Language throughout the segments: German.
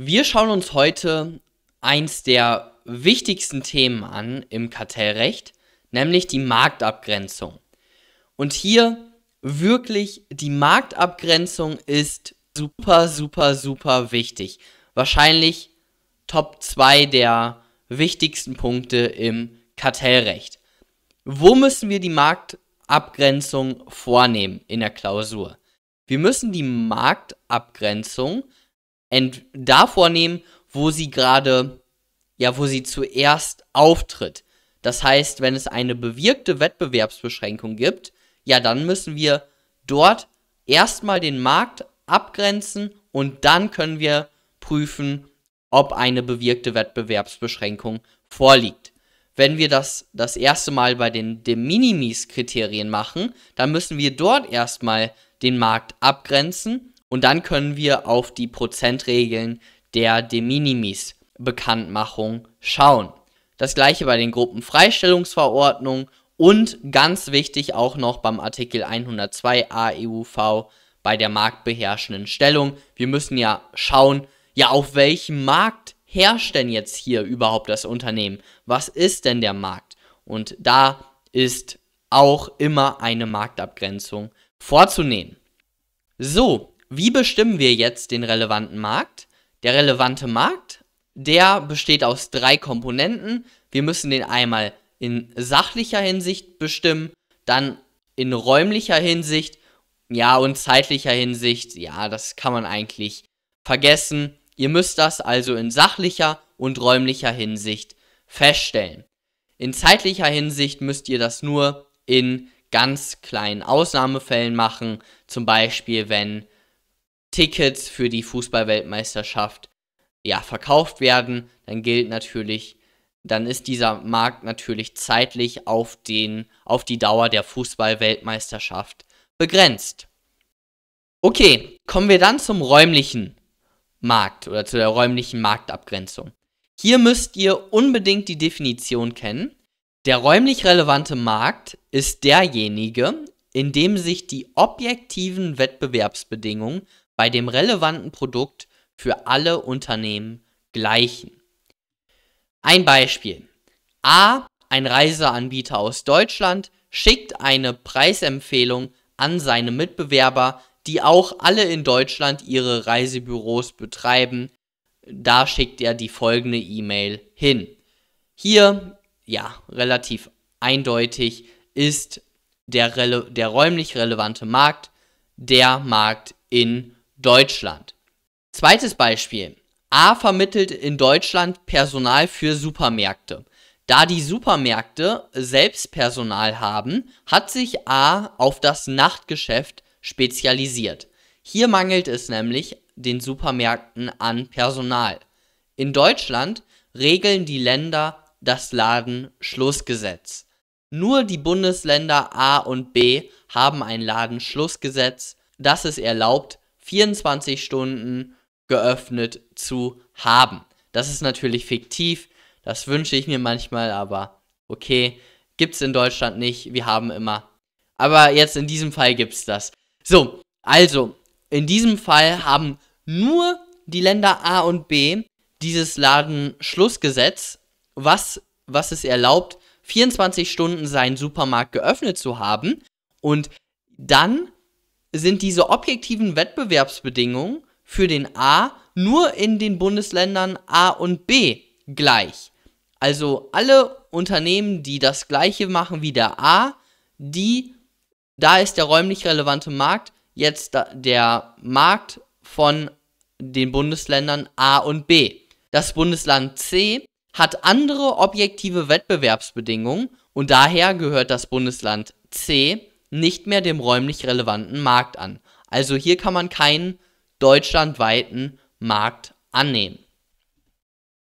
Wir schauen uns heute eins der wichtigsten Themen an im Kartellrecht, nämlich die Marktabgrenzung. Und hier wirklich, die Marktabgrenzung ist super, super, super wichtig. Wahrscheinlich Top 2 der wichtigsten Punkte im Kartellrecht. Wo müssen wir die Marktabgrenzung vornehmen in der Klausur? Wir müssen die Marktabgrenzung ent davor nehmen, wo sie gerade, ja, wo sie zuerst auftritt. Das heißt, wenn es eine bewirkte Wettbewerbsbeschränkung gibt, ja, dann müssen wir dort erstmal den Markt abgrenzen und dann können wir prüfen, ob eine bewirkte Wettbewerbsbeschränkung vorliegt. Wenn wir das das erste Mal bei den De Minimis-Kriterien machen, dann müssen wir dort erstmal den Markt abgrenzen und dann können wir auf die Prozentregeln der De Minimis Bekanntmachung schauen. Das gleiche bei den Gruppenfreistellungsverordnungen und ganz wichtig auch noch beim Artikel 102 AEUV bei der marktbeherrschenden Stellung. Wir müssen ja schauen, ja auf welchem Markt herrscht denn jetzt hier überhaupt das Unternehmen? Was ist denn der Markt? Und da ist auch immer eine Marktabgrenzung vorzunehmen. So, wie bestimmen wir jetzt den relevanten Markt? Der relevante Markt, der besteht aus drei Komponenten. Wir müssen den einmal in sachlicher Hinsicht bestimmen, dann in räumlicher Hinsicht, ja, und zeitlicher Hinsicht, ja, das kann man eigentlich vergessen. Ihr müsst das also in sachlicher und räumlicher Hinsicht feststellen. In zeitlicher Hinsicht müsst ihr das nur in ganz kleinen Ausnahmefällen machen, zum Beispiel wenn Tickets für die Fußballweltmeisterschaft ja, verkauft werden, dann gilt natürlich, dann ist dieser Markt natürlich zeitlich auf, den, auf die Dauer der Fußballweltmeisterschaft begrenzt. Okay, kommen wir dann zum räumlichen Markt oder zu der räumlichen Marktabgrenzung. Hier müsst ihr unbedingt die Definition kennen. Der räumlich relevante Markt ist derjenige, in dem sich die objektiven Wettbewerbsbedingungen bei dem relevanten Produkt für alle Unternehmen gleichen. Ein Beispiel. A, ein Reiseanbieter aus Deutschland, schickt eine Preisempfehlung an seine Mitbewerber, die auch alle in Deutschland ihre Reisebüros betreiben. Da schickt er die folgende E-Mail hin. Hier, ja, relativ eindeutig ist der, der räumlich relevante Markt der Markt in Deutschland. Deutschland. Zweites Beispiel. A vermittelt in Deutschland Personal für Supermärkte. Da die Supermärkte selbst Personal haben, hat sich A auf das Nachtgeschäft spezialisiert. Hier mangelt es nämlich den Supermärkten an Personal. In Deutschland regeln die Länder das Ladenschlussgesetz. Nur die Bundesländer A und B haben ein Ladenschlussgesetz, das es erlaubt, 24 Stunden geöffnet zu haben. Das ist natürlich fiktiv, das wünsche ich mir manchmal, aber okay, gibt es in Deutschland nicht, wir haben immer. Aber jetzt in diesem Fall gibt es das. So, also, in diesem Fall haben nur die Länder A und B dieses Ladenschlussgesetz, was, was es erlaubt, 24 Stunden seinen Supermarkt geöffnet zu haben. Und dann sind diese objektiven Wettbewerbsbedingungen für den A nur in den Bundesländern A und B gleich. Also alle Unternehmen, die das gleiche machen wie der A, die, da ist der räumlich relevante Markt jetzt der Markt von den Bundesländern A und B. Das Bundesland C hat andere objektive Wettbewerbsbedingungen und daher gehört das Bundesland C nicht mehr dem räumlich relevanten Markt an. Also hier kann man keinen deutschlandweiten Markt annehmen.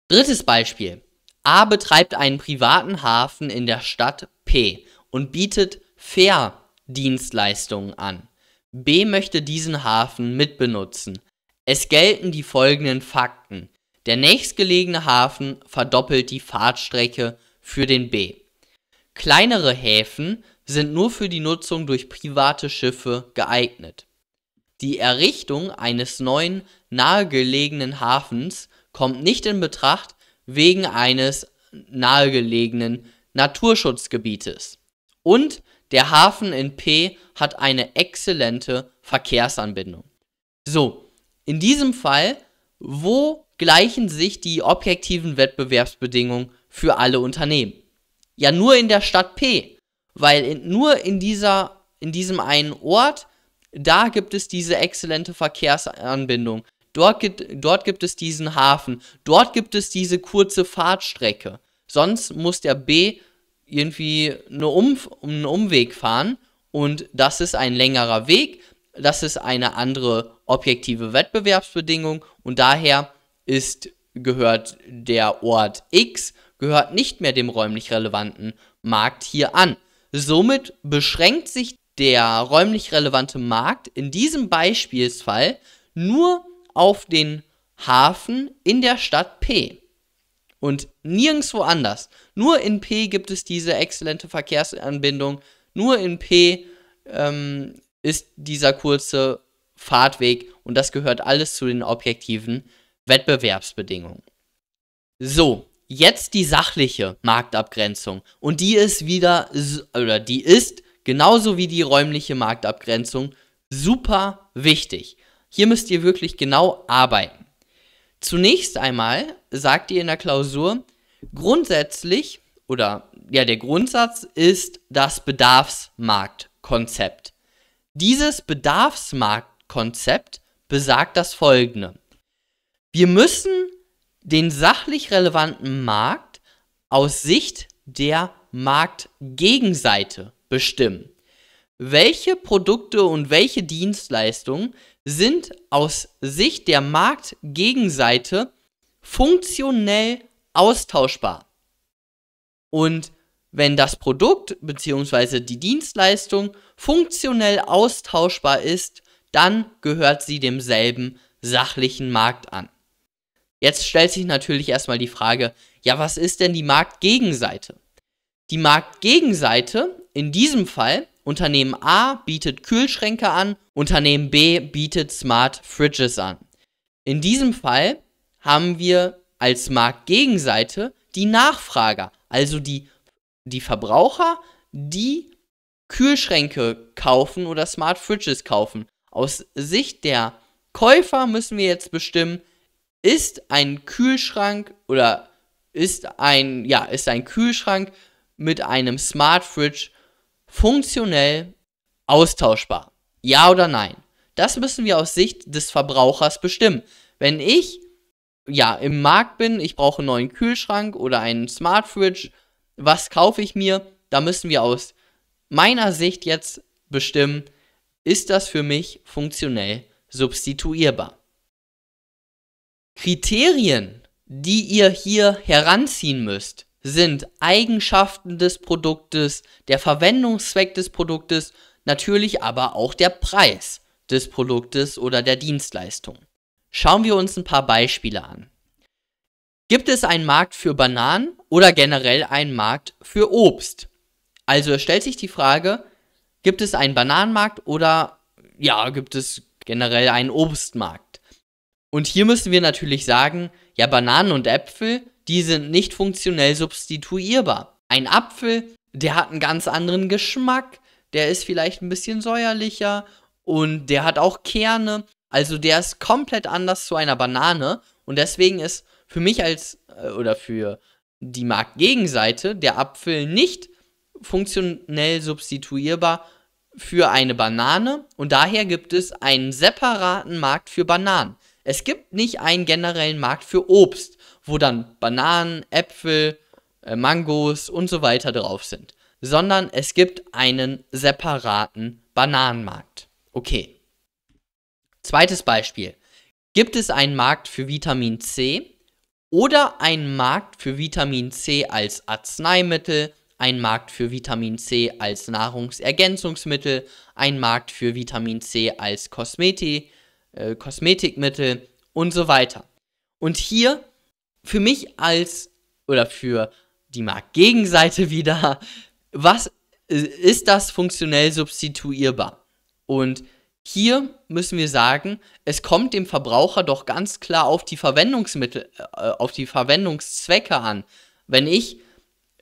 Drittes Beispiel. A betreibt einen privaten Hafen in der Stadt P und bietet Fährdienstleistungen an. B möchte diesen Hafen mitbenutzen. Es gelten die folgenden Fakten. Der nächstgelegene Hafen verdoppelt die Fahrtstrecke für den B. Kleinere Häfen sind nur für die Nutzung durch private Schiffe geeignet. Die Errichtung eines neuen nahegelegenen Hafens kommt nicht in Betracht wegen eines nahegelegenen Naturschutzgebietes. Und der Hafen in P hat eine exzellente Verkehrsanbindung. So, in diesem Fall, wo gleichen sich die objektiven Wettbewerbsbedingungen für alle Unternehmen? Ja, nur in der Stadt P. Weil in, nur in, dieser, in diesem einen Ort, da gibt es diese exzellente Verkehrsanbindung. Dort gibt, dort gibt es diesen Hafen. Dort gibt es diese kurze Fahrtstrecke. Sonst muss der B irgendwie eine um einen Umweg fahren. Und das ist ein längerer Weg. Das ist eine andere objektive Wettbewerbsbedingung. Und daher ist, gehört der Ort X, gehört nicht mehr dem räumlich relevanten Markt hier an. Somit beschränkt sich der räumlich relevante Markt in diesem Beispielsfall nur auf den Hafen in der Stadt P. Und nirgendwo anders. Nur in P gibt es diese exzellente Verkehrsanbindung. Nur in P ähm, ist dieser kurze Fahrtweg und das gehört alles zu den objektiven Wettbewerbsbedingungen. So, jetzt die sachliche Marktabgrenzung. Und die ist wieder, oder die ist genauso wie die räumliche Marktabgrenzung super wichtig. Hier müsst ihr wirklich genau arbeiten. Zunächst einmal sagt ihr in der Klausur, grundsätzlich oder ja, der Grundsatz ist das Bedarfsmarktkonzept. Dieses Bedarfsmarktkonzept besagt das folgende. Wir müssen den sachlich relevanten Markt aus Sicht der Marktgegenseite bestimmen. Welche Produkte und welche Dienstleistungen sind aus Sicht der Marktgegenseite funktionell austauschbar? Und wenn das Produkt bzw. die Dienstleistung funktionell austauschbar ist, dann gehört sie demselben sachlichen Markt an. Jetzt stellt sich natürlich erstmal die Frage, ja, was ist denn die Marktgegenseite? Die Marktgegenseite, in diesem Fall, Unternehmen A bietet Kühlschränke an, Unternehmen B bietet Smart Fridges an. In diesem Fall haben wir als Marktgegenseite die Nachfrager, also die, die Verbraucher, die Kühlschränke kaufen oder Smart Fridges kaufen. Aus Sicht der Käufer müssen wir jetzt bestimmen, ist ein Kühlschrank oder ist ein, ja, ist ein Kühlschrank mit einem Smart Fridge funktionell austauschbar? Ja oder nein? Das müssen wir aus Sicht des Verbrauchers bestimmen. Wenn ich ja im Markt bin, ich brauche einen neuen Kühlschrank oder einen Smart Fridge, was kaufe ich mir? Da müssen wir aus meiner Sicht jetzt bestimmen, ist das für mich funktionell substituierbar? Kriterien, die ihr hier heranziehen müsst, sind Eigenschaften des Produktes, der Verwendungszweck des Produktes, natürlich aber auch der Preis des Produktes oder der Dienstleistung. Schauen wir uns ein paar Beispiele an. Gibt es einen Markt für Bananen oder generell einen Markt für Obst? Also stellt sich die Frage, gibt es einen Bananenmarkt oder ja, gibt es generell einen Obstmarkt? Und hier müssen wir natürlich sagen, ja, Bananen und Äpfel, die sind nicht funktionell substituierbar. Ein Apfel, der hat einen ganz anderen Geschmack, der ist vielleicht ein bisschen säuerlicher und der hat auch Kerne. Also der ist komplett anders zu einer Banane und deswegen ist für mich als äh, oder für die Marktgegenseite der Apfel nicht funktionell substituierbar für eine Banane und daher gibt es einen separaten Markt für Bananen. Es gibt nicht einen generellen Markt für Obst, wo dann Bananen, Äpfel, äh, Mangos und so weiter drauf sind, sondern es gibt einen separaten Bananenmarkt. Okay. Zweites Beispiel. Gibt es einen Markt für Vitamin C oder einen Markt für Vitamin C als Arzneimittel, einen Markt für Vitamin C als Nahrungsergänzungsmittel, einen Markt für Vitamin C als Kosmetik, äh, Kosmetikmittel und so weiter. Und hier für mich als oder für die Marktgegenseite wieder, was äh, ist das funktionell substituierbar? Und hier müssen wir sagen, es kommt dem Verbraucher doch ganz klar auf die Verwendungsmittel, äh, auf die Verwendungszwecke an. Wenn ich,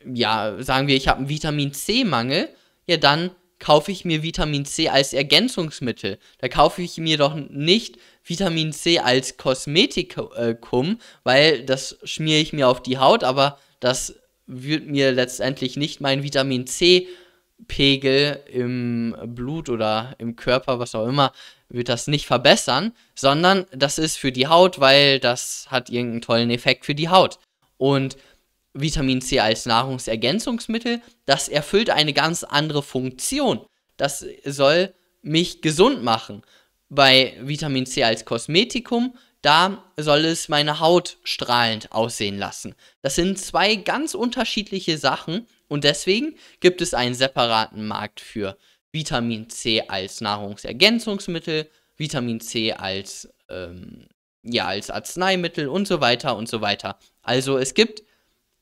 ja, sagen wir, ich habe einen Vitamin C-Mangel, ja, dann kaufe ich mir Vitamin C als Ergänzungsmittel. Da kaufe ich mir doch nicht Vitamin C als Kosmetikum, weil das schmiere ich mir auf die Haut, aber das wird mir letztendlich nicht mein Vitamin C Pegel im Blut oder im Körper, was auch immer, wird das nicht verbessern, sondern das ist für die Haut, weil das hat irgendeinen tollen Effekt für die Haut. Und Vitamin C als Nahrungsergänzungsmittel, das erfüllt eine ganz andere Funktion. Das soll mich gesund machen. Bei Vitamin C als Kosmetikum, da soll es meine Haut strahlend aussehen lassen. Das sind zwei ganz unterschiedliche Sachen und deswegen gibt es einen separaten Markt für Vitamin C als Nahrungsergänzungsmittel, Vitamin C als, ähm, ja, als Arzneimittel und so weiter und so weiter. Also es gibt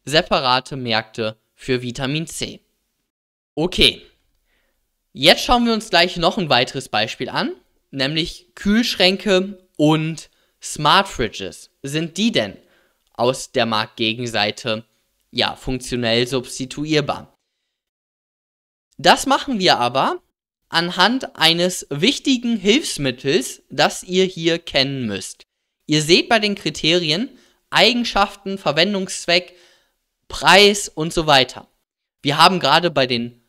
separate Märkte für Vitamin C. Okay, jetzt schauen wir uns gleich noch ein weiteres Beispiel an, nämlich Kühlschränke und Smart Fridges. Sind die denn aus der Marktgegenseite ja funktionell substituierbar? Das machen wir aber anhand eines wichtigen Hilfsmittels, das ihr hier kennen müsst. Ihr seht bei den Kriterien Eigenschaften, Verwendungszweck, Preis und so weiter. Wir haben gerade bei den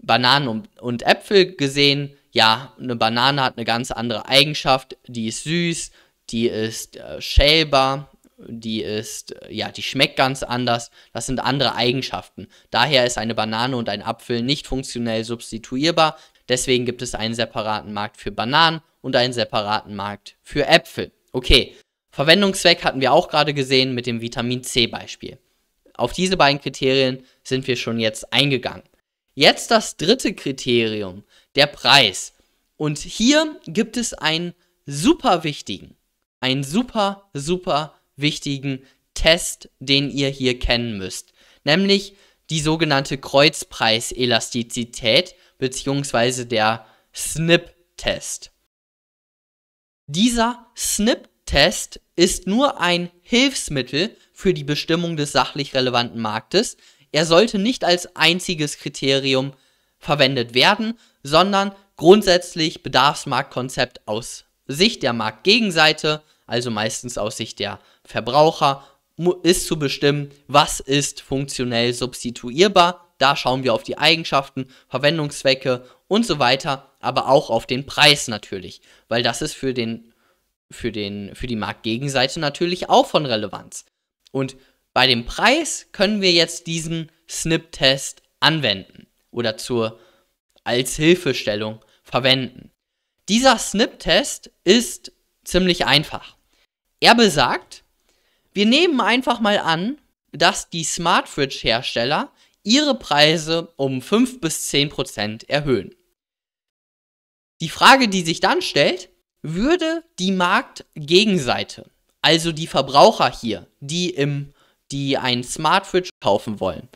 Bananen und, und Äpfel gesehen, ja, eine Banane hat eine ganz andere Eigenschaft, die ist süß, die ist äh, schälbar, die ist, äh, ja, die schmeckt ganz anders. Das sind andere Eigenschaften. Daher ist eine Banane und ein Apfel nicht funktionell substituierbar. Deswegen gibt es einen separaten Markt für Bananen und einen separaten Markt für Äpfel. Okay, Verwendungszweck hatten wir auch gerade gesehen mit dem Vitamin C Beispiel auf diese beiden Kriterien sind wir schon jetzt eingegangen. Jetzt das dritte Kriterium, der Preis. Und hier gibt es einen super wichtigen, einen super, super wichtigen Test, den ihr hier kennen müsst. Nämlich die sogenannte Kreuzpreiselastizität bzw. der SNP-Test. Dieser SNP test Test ist nur ein Hilfsmittel für die Bestimmung des sachlich relevanten Marktes. Er sollte nicht als einziges Kriterium verwendet werden, sondern grundsätzlich Bedarfsmarktkonzept aus Sicht der Marktgegenseite, also meistens aus Sicht der Verbraucher, ist zu bestimmen, was ist funktionell substituierbar. Da schauen wir auf die Eigenschaften, Verwendungszwecke und so weiter, aber auch auf den Preis natürlich, weil das ist für den für, den, für die Marktgegenseite natürlich auch von Relevanz. Und bei dem Preis können wir jetzt diesen Snip-Test anwenden oder zur, als Hilfestellung verwenden. Dieser Snip-Test ist ziemlich einfach. Er besagt, wir nehmen einfach mal an, dass die Smartfridge-Hersteller ihre Preise um 5 bis 10 Prozent erhöhen. Die Frage, die sich dann stellt, würde die Marktgegenseite, also die Verbraucher hier, die im die einen Smart Fridge kaufen wollen,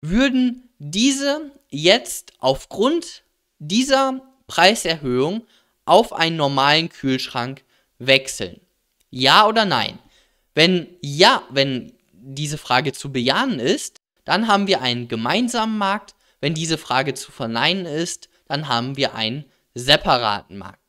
würden diese jetzt aufgrund dieser Preiserhöhung auf einen normalen Kühlschrank wechseln? Ja oder nein? Wenn ja, wenn diese Frage zu bejahen ist, dann haben wir einen gemeinsamen Markt. Wenn diese Frage zu verneinen ist, dann haben wir einen separaten Markt.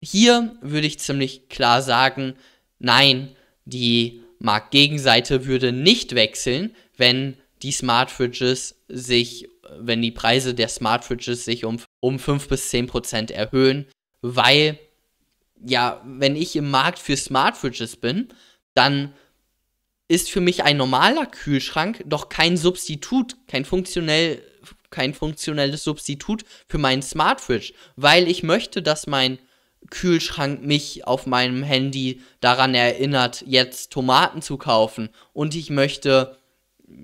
Hier würde ich ziemlich klar sagen, nein, die Marktgegenseite würde nicht wechseln, wenn die Smartfridges sich, wenn die Preise der Smartfridges sich um, um 5 bis 10 Prozent erhöhen, weil, ja, wenn ich im Markt für Smartfridges bin, dann ist für mich ein normaler Kühlschrank doch kein Substitut, kein funktionell, kein funktionelles Substitut für meinen Smartfridge, weil ich möchte, dass mein Kühlschrank mich auf meinem Handy daran erinnert, jetzt Tomaten zu kaufen und ich möchte,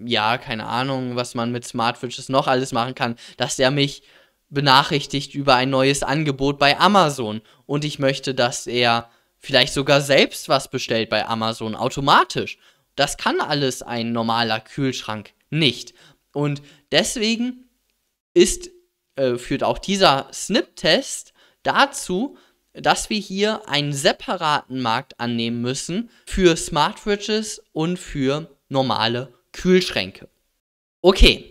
ja, keine Ahnung, was man mit Smartwatches noch alles machen kann, dass er mich benachrichtigt über ein neues Angebot bei Amazon und ich möchte, dass er vielleicht sogar selbst was bestellt bei Amazon automatisch. Das kann alles ein normaler Kühlschrank nicht. Und deswegen ist, äh, führt auch dieser Snip-Test dazu, dass wir hier einen separaten Markt annehmen müssen für Smartwatches und für normale Kühlschränke. Okay.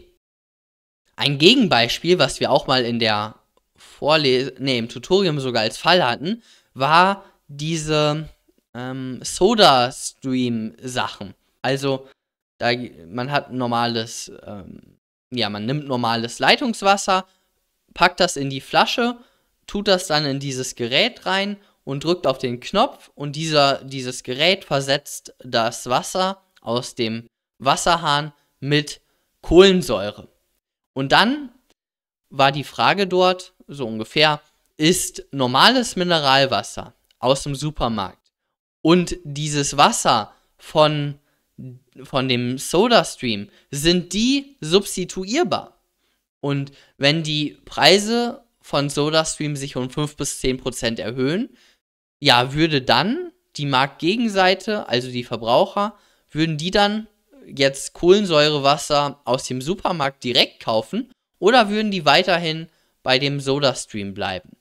Ein Gegenbeispiel, was wir auch mal in der Vorles nee, im Tutorium sogar als Fall hatten, war diese ähm, Soda Stream Sachen. Also da, man hat normales, ähm, ja, man nimmt normales Leitungswasser, packt das in die Flasche tut das dann in dieses Gerät rein und drückt auf den Knopf und dieser, dieses Gerät versetzt das Wasser aus dem Wasserhahn mit Kohlensäure. Und dann war die Frage dort, so ungefähr, ist normales Mineralwasser aus dem Supermarkt und dieses Wasser von, von dem SodaStream, sind die substituierbar? Und wenn die Preise von SodaStream sich um 5 bis 10% erhöhen. Ja, würde dann die Marktgegenseite, also die Verbraucher, würden die dann jetzt Kohlensäurewasser aus dem Supermarkt direkt kaufen oder würden die weiterhin bei dem SodaStream bleiben?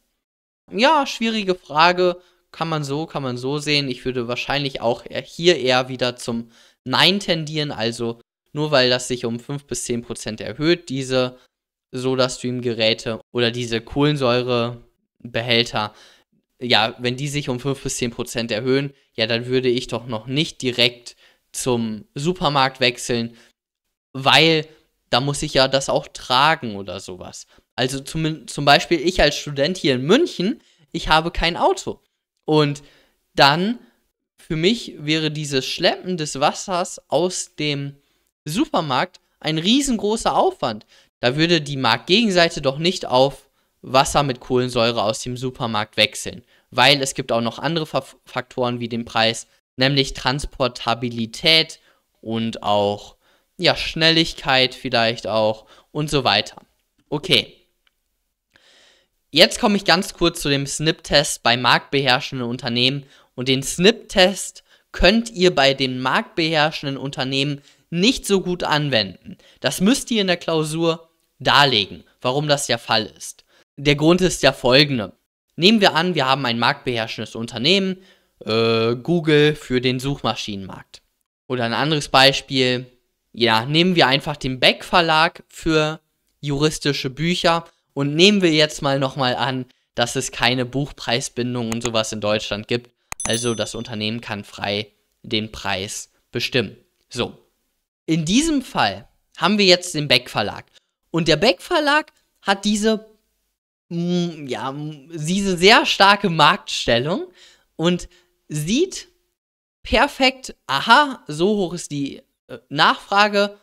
Ja, schwierige Frage. Kann man so, kann man so sehen. Ich würde wahrscheinlich auch hier eher wieder zum Nein tendieren. Also nur weil das sich um 5 bis 10 Prozent erhöht, diese Soda-Stream-Geräte oder diese Kohlensäurebehälter, ja, wenn die sich um 5 bis 10 Prozent erhöhen, ja, dann würde ich doch noch nicht direkt zum Supermarkt wechseln, weil da muss ich ja das auch tragen oder sowas. Also zum, zum Beispiel ich als Student hier in München, ich habe kein Auto. Und dann, für mich wäre dieses Schleppen des Wassers aus dem Supermarkt ein riesengroßer Aufwand. Da würde die Marktgegenseite doch nicht auf Wasser mit Kohlensäure aus dem Supermarkt wechseln, weil es gibt auch noch andere Faktoren wie den Preis, nämlich Transportabilität und auch ja, Schnelligkeit vielleicht auch und so weiter. Okay. Jetzt komme ich ganz kurz zu dem snip test bei marktbeherrschenden Unternehmen und den snip test könnt ihr bei den marktbeherrschenden Unternehmen nicht so gut anwenden. Das müsst ihr in der Klausur darlegen, warum das der Fall ist. Der Grund ist der folgende. Nehmen wir an, wir haben ein marktbeherrschendes Unternehmen, äh, Google für den Suchmaschinenmarkt. Oder ein anderes Beispiel, ja, nehmen wir einfach den Beck Verlag für juristische Bücher und nehmen wir jetzt mal nochmal an, dass es keine Buchpreisbindung und sowas in Deutschland gibt. Also das Unternehmen kann frei den Preis bestimmen. So. In diesem Fall haben wir jetzt den Beck Verlag. Und der Beck Verlag hat diese, mh, mm, ja, diese sehr starke Marktstellung und sieht perfekt, aha, so hoch ist die äh, Nachfrage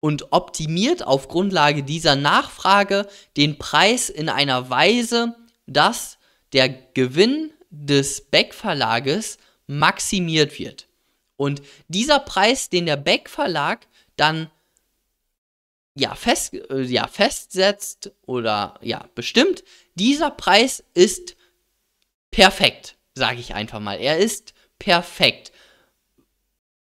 und optimiert auf Grundlage dieser Nachfrage den Preis in einer Weise, dass der Gewinn des Beck-Verlages maximiert wird. Und dieser Preis, den der Beck-Verlag dann ja, fest, äh, ja, festsetzt oder ja, bestimmt, dieser Preis ist perfekt, sage ich einfach mal. Er ist perfekt.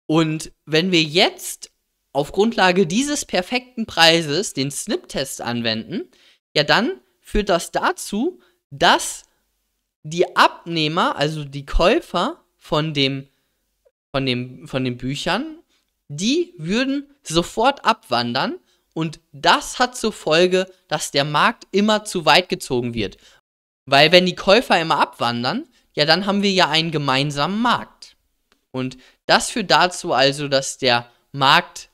Und wenn wir jetzt auf Grundlage dieses perfekten Preises den Snip-Test anwenden, ja, dann führt das dazu, dass die Abnehmer, also die Käufer von, dem, von, dem, von den Büchern, die würden sofort abwandern, und das hat zur Folge, dass der Markt immer zu weit gezogen wird. Weil wenn die Käufer immer abwandern, ja, dann haben wir ja einen gemeinsamen Markt. Und das führt dazu also, dass der Markt,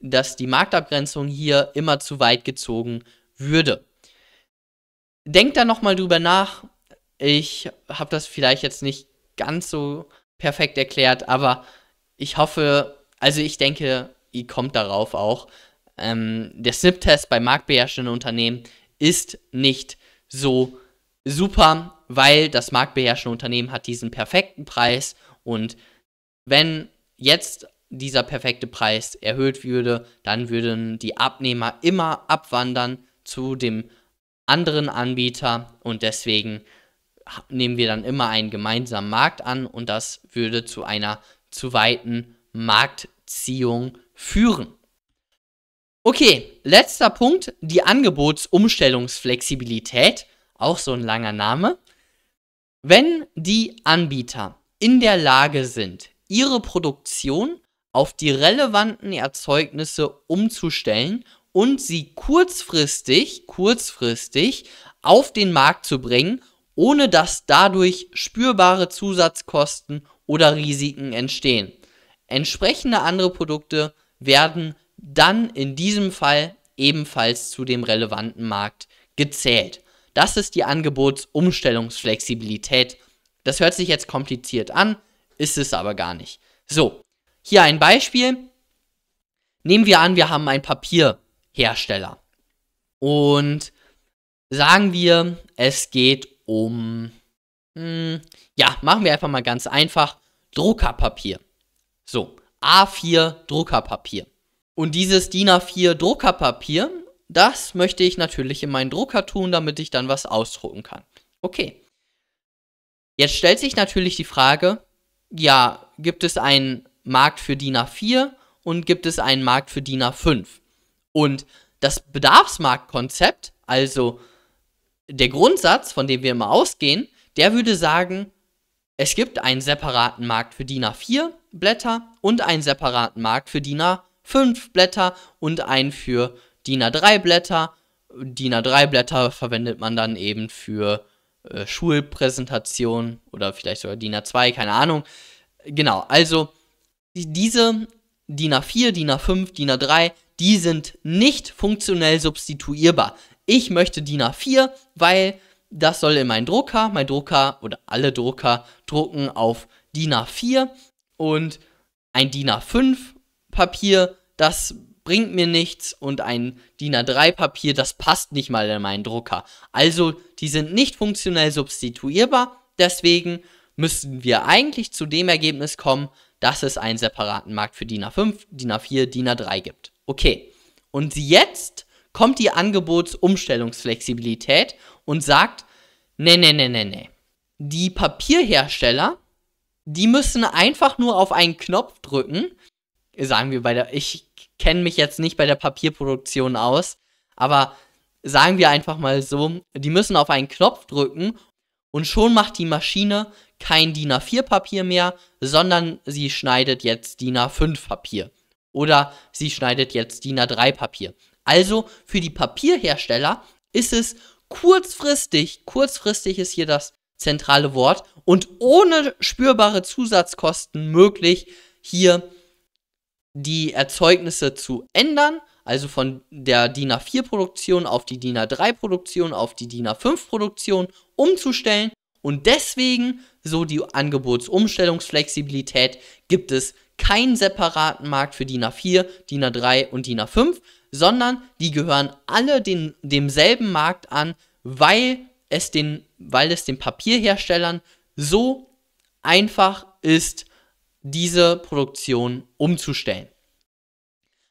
dass die Marktabgrenzung hier immer zu weit gezogen würde. Denkt da nochmal drüber nach. Ich habe das vielleicht jetzt nicht ganz so perfekt erklärt, aber ich hoffe, also ich denke, ihr kommt darauf auch ähm, der SNP-Test bei marktbeherrschenden Unternehmen ist nicht so super, weil das marktbeherrschende Unternehmen hat diesen perfekten Preis und wenn jetzt dieser perfekte Preis erhöht würde, dann würden die Abnehmer immer abwandern zu dem anderen Anbieter und deswegen nehmen wir dann immer einen gemeinsamen Markt an und das würde zu einer zu weiten Marktziehung führen. Okay, letzter Punkt, die Angebotsumstellungsflexibilität, auch so ein langer Name. Wenn die Anbieter in der Lage sind, ihre Produktion auf die relevanten Erzeugnisse umzustellen und sie kurzfristig, kurzfristig auf den Markt zu bringen, ohne dass dadurch spürbare Zusatzkosten oder Risiken entstehen. Entsprechende andere Produkte werden dann in diesem Fall ebenfalls zu dem relevanten Markt gezählt. Das ist die Angebotsumstellungsflexibilität. Das hört sich jetzt kompliziert an, ist es aber gar nicht. So, hier ein Beispiel. Nehmen wir an, wir haben einen Papierhersteller und sagen wir, es geht um, mh, hm, ja, machen wir einfach mal ganz einfach, Druckerpapier. So, A4 Druckerpapier. Und dieses DIN A4 Druckerpapier, das möchte ich natürlich in meinen Drucker tun, damit ich dann was ausdrucken kann. Okay. Jetzt stellt sich natürlich die Frage, ja, gibt es einen Markt für DIN A4 und gibt es einen Markt für DIN A5? Und das Bedarfsmarktkonzept, also der Grundsatz, von dem wir immer ausgehen, der würde sagen, es gibt einen separaten Markt für DIN A4 Blätter und einen separaten Markt für DIN A5 5 Blätter und ein für DIN A3 Blätter. DIN A3 Blätter verwendet man dann eben für äh, Schulpräsentationen oder vielleicht sogar DIN A2, keine Ahnung. Genau, also diese DIN A4, DIN A5, DIN A3, die sind nicht funktionell substituierbar. Ich möchte DIN A4, weil das soll in meinen Drucker, mein Drucker oder alle Drucker drucken auf DIN A4 und ein DIN A5 Papier, das bringt mir nichts und ein DIN A3 Papier, das passt nicht mal in meinen Drucker. Also, die sind nicht funktionell substituierbar, deswegen müssen wir eigentlich zu dem Ergebnis kommen, dass es einen separaten Markt für DIN A5, DIN A4, DIN A3 gibt. Okay. Und jetzt kommt die Angebotsumstellungsflexibilität und sagt, nee, nee, nee, nee, nee. Die Papierhersteller, die müssen einfach nur auf einen Knopf drücken, sagen wir bei der, ich kenne mich jetzt nicht bei der Papierproduktion aus, aber sagen wir einfach mal so, die müssen auf einen Knopf drücken und schon macht die Maschine kein DIN A4 Papier mehr, sondern sie schneidet jetzt DIN A5 Papier oder sie schneidet jetzt DIN A3 Papier. Also für die Papierhersteller ist es kurzfristig, kurzfristig ist hier das zentrale Wort und ohne spürbare Zusatzkosten möglich, hier die Erzeugnisse zu ändern, also von der DIN A4-Produktion auf die DIN A3-Produktion, auf die DIN A5-Produktion umzustellen. Und deswegen, so die Angebotsumstellungsflexibilität, gibt es keinen separaten Markt für DIN A4, DIN A3 und DIN A5, sondern die gehören alle den, demselben Markt an, weil es den, weil es den Papierherstellern so einfach ist, diese Produktion umzustellen.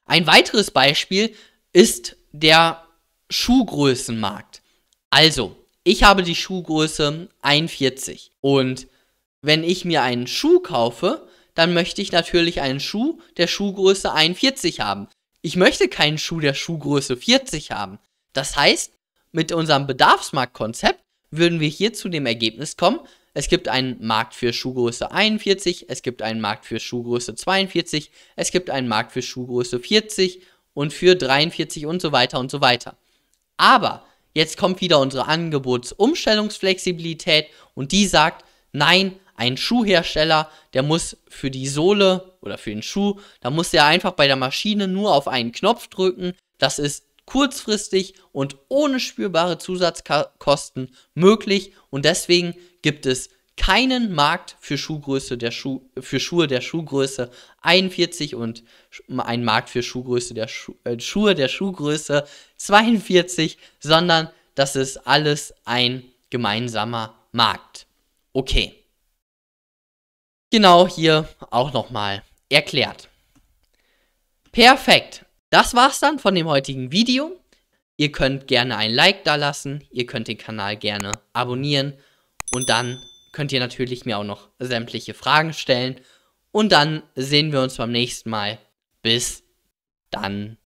Ein weiteres Beispiel ist der Schuhgrößenmarkt. Also, ich habe die Schuhgröße 41 und wenn ich mir einen Schuh kaufe, dann möchte ich natürlich einen Schuh der Schuhgröße 41 haben. Ich möchte keinen Schuh der Schuhgröße 40 haben. Das heißt, mit unserem Bedarfsmarktkonzept würden wir hier zu dem Ergebnis kommen, es gibt einen Markt für Schuhgröße 41, es gibt einen Markt für Schuhgröße 42, es gibt einen Markt für Schuhgröße 40 und für 43 und so weiter und so weiter. Aber jetzt kommt wieder unsere Angebotsumstellungsflexibilität und die sagt, nein, ein Schuhhersteller, der muss für die Sohle oder für den Schuh, da muss er einfach bei der Maschine nur auf einen Knopf drücken. Das ist kurzfristig und ohne spürbare Zusatzkosten möglich und deswegen gibt es keinen Markt für, Schuhgröße der Schuh, für Schuhe der Schuhgröße 41 und einen Markt für Schuhgröße der Schu äh, Schuhe der Schuhgröße 42, sondern das ist alles ein gemeinsamer Markt. Okay. Genau hier auch nochmal erklärt. Perfekt. Das war's dann von dem heutigen Video. Ihr könnt gerne ein Like da lassen, ihr könnt den Kanal gerne abonnieren und dann könnt ihr natürlich mir auch noch sämtliche Fragen stellen. Und dann sehen wir uns beim nächsten Mal. Bis dann.